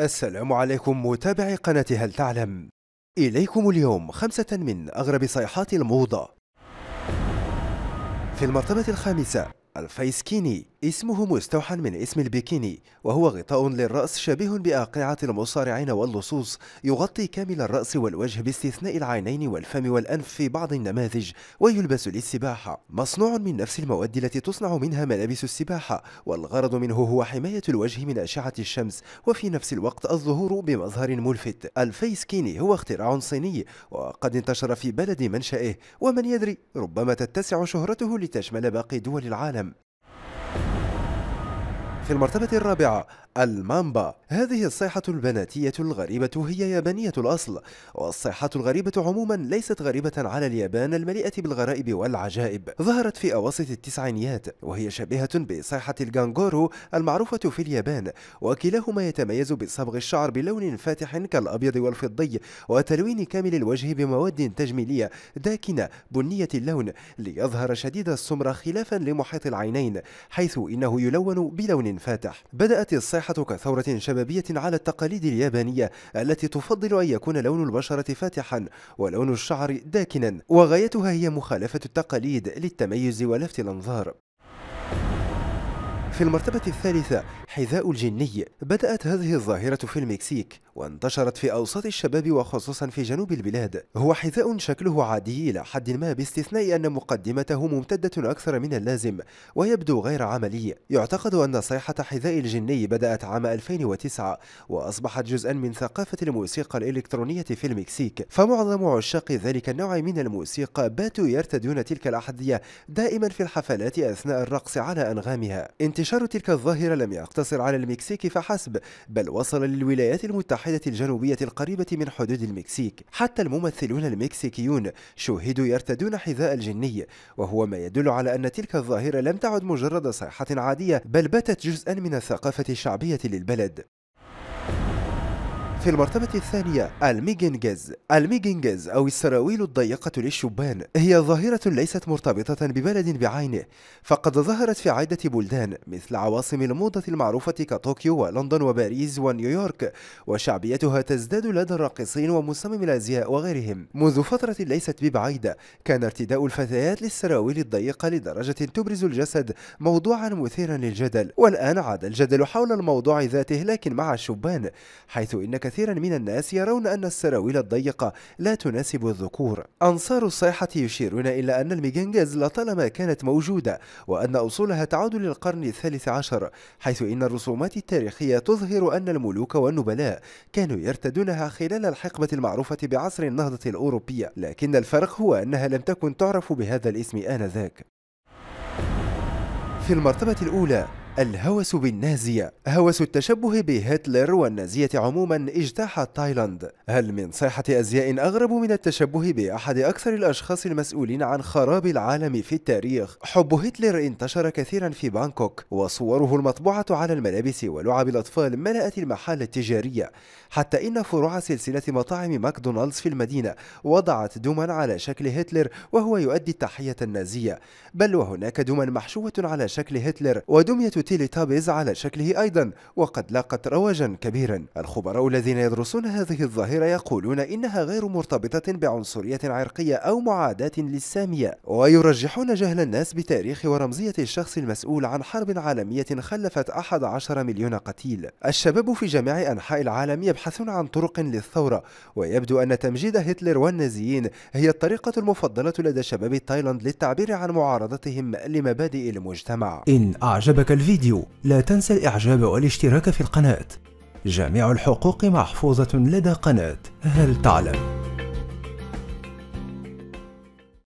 السلام عليكم متابعي قناة هل تعلم إليكم اليوم خمسة من أغرب صيحات الموضة في المرتبة الخامسة الفيسكيني اسمه مستوحى من اسم البيكيني وهو غطاء للرأس شبيه بأقعة المصارعين واللصوص يغطي كامل الرأس والوجه باستثناء العينين والفم والأنف في بعض النماذج ويلبس للسباحة مصنوع من نفس المواد التي تصنع منها ملابس السباحة والغرض منه هو حماية الوجه من أشعة الشمس وفي نفس الوقت الظهور بمظهر ملفت الفيسكيني هو اختراع صيني وقد انتشر في بلد منشئه ومن يدري ربما تتسع شهرته لتشمل باقي دول العالم في المرتبة الرابعة المامبا هذه الصيحة البناتية الغريبة هي يابانية الأصل والصيحة الغريبة عموما ليست غريبة على اليابان المليئة بالغرائب والعجائب ظهرت في أواسط التسعينيات وهي شبيهة بصيحة الجانجورو المعروفة في اليابان وكلاهما يتميز بصبغ الشعر بلون فاتح كالأبيض والفضي وتلوين كامل الوجه بمواد تجميلية داكنة بنية اللون ليظهر شديد السمرة خلافا لمحيط العينين حيث إنه يلون بلون فاتح بدأت الصيحة كثورة شبابية على التقاليد اليابانية التي تفضل أن يكون لون البشرة فاتحا ولون الشعر داكنا وغايتها هي مخالفة التقاليد للتميز ولفت الأنظار في المرتبة الثالثة حذاء الجني بدأت هذه الظاهرة في المكسيك وانتشرت في أوساط الشباب وخصوصا في جنوب البلاد هو حذاء شكله عادي إلى حد ما باستثناء أن مقدمته ممتدة أكثر من اللازم ويبدو غير عملي يعتقد أن صيحة حذاء الجني بدأت عام 2009 وأصبحت جزءا من ثقافة الموسيقى الإلكترونية في المكسيك فمعظم عشاق ذلك النوع من الموسيقى باتوا يرتدون تلك الأحذية دائما في الحفلات أثناء الرقص على أنغامها انتشار تلك الظاهرة لم يقتصر على المكسيك فحسب بل وصل للولايات المتحدة الجنوبية القريبة من حدود المكسيك حتى الممثلون المكسيكيون شوهدوا يرتدون حذاء الجني وهو ما يدل على أن تلك الظاهرة لم تعد مجرد صيحة عادية بل باتت جزءا من الثقافة الشعبية للبلد في المرتبة الثانية الميجينجز الميجينجز أو السراويل الضيقة للشبان هي ظاهرة ليست مرتبطة ببلد بعينه فقد ظهرت في عدة بلدان مثل عواصم الموضة المعروفة كطوكيو ولندن وباريس ونيويورك وشعبيتها تزداد لدى الراقصين ومصمم الأزياء وغيرهم منذ فترة ليست ببعيدة كان ارتداء الفتيات للسراويل الضيقة لدرجة تبرز الجسد موضوعا مثيرا للجدل والآن عاد الجدل حول الموضوع ذاته لكن مع الشبان حيث إن كثيرا من الناس يرون أن السراويل الضيقة لا تناسب الذكور أنصار الصيحة يشيرون إلى أن الميجنجز لطالما كانت موجودة وأن أصولها تعود للقرن الثالث عشر حيث إن الرسومات التاريخية تظهر أن الملوك والنبلاء كانوا يرتدونها خلال الحقبة المعروفة بعصر النهضة الأوروبية لكن الفرق هو أنها لم تكن تعرف بهذا الاسم آنذاك في المرتبة الأولى الهوس بالنازية هوس التشبه بهتلر والنازية عموما اجتاح تايلاند هل من صيحة أزياء أغرب من التشبه بأحد أكثر الأشخاص المسؤولين عن خراب العالم في التاريخ حب هتلر انتشر كثيرا في بانكوك وصوره المطبوعة على الملابس ولعب الأطفال ملأت المحال التجارية حتى إن فروع سلسلة مطاعم ماكدونالدز في المدينة وضعت دوما على شكل هتلر وهو يؤدي التحية النازية بل وهناك دوما محشوة على شكل هتلر ودمية لتابيز على شكله أيضا وقد لاقت رواجا كبيرا الخبراء الذين يدرسون هذه الظاهرة يقولون إنها غير مرتبطة بعنصرية عرقية أو معاداة للسامية ويرجحون جهل الناس بتاريخ ورمزية الشخص المسؤول عن حرب عالمية خلفت 11 مليون قتيل الشباب في جميع أنحاء العالم يبحثون عن طرق للثورة ويبدو أن تمجيد هتلر والنازيين هي الطريقة المفضلة لدى شباب تايلاند للتعبير عن معارضتهم لمبادئ المجتمع إن أعجبك الفيديو الفيديو لا تنسى الإعجاب والاشتراك في القناة جميع الحقوق محفوظة لدى قناة هل تعلم؟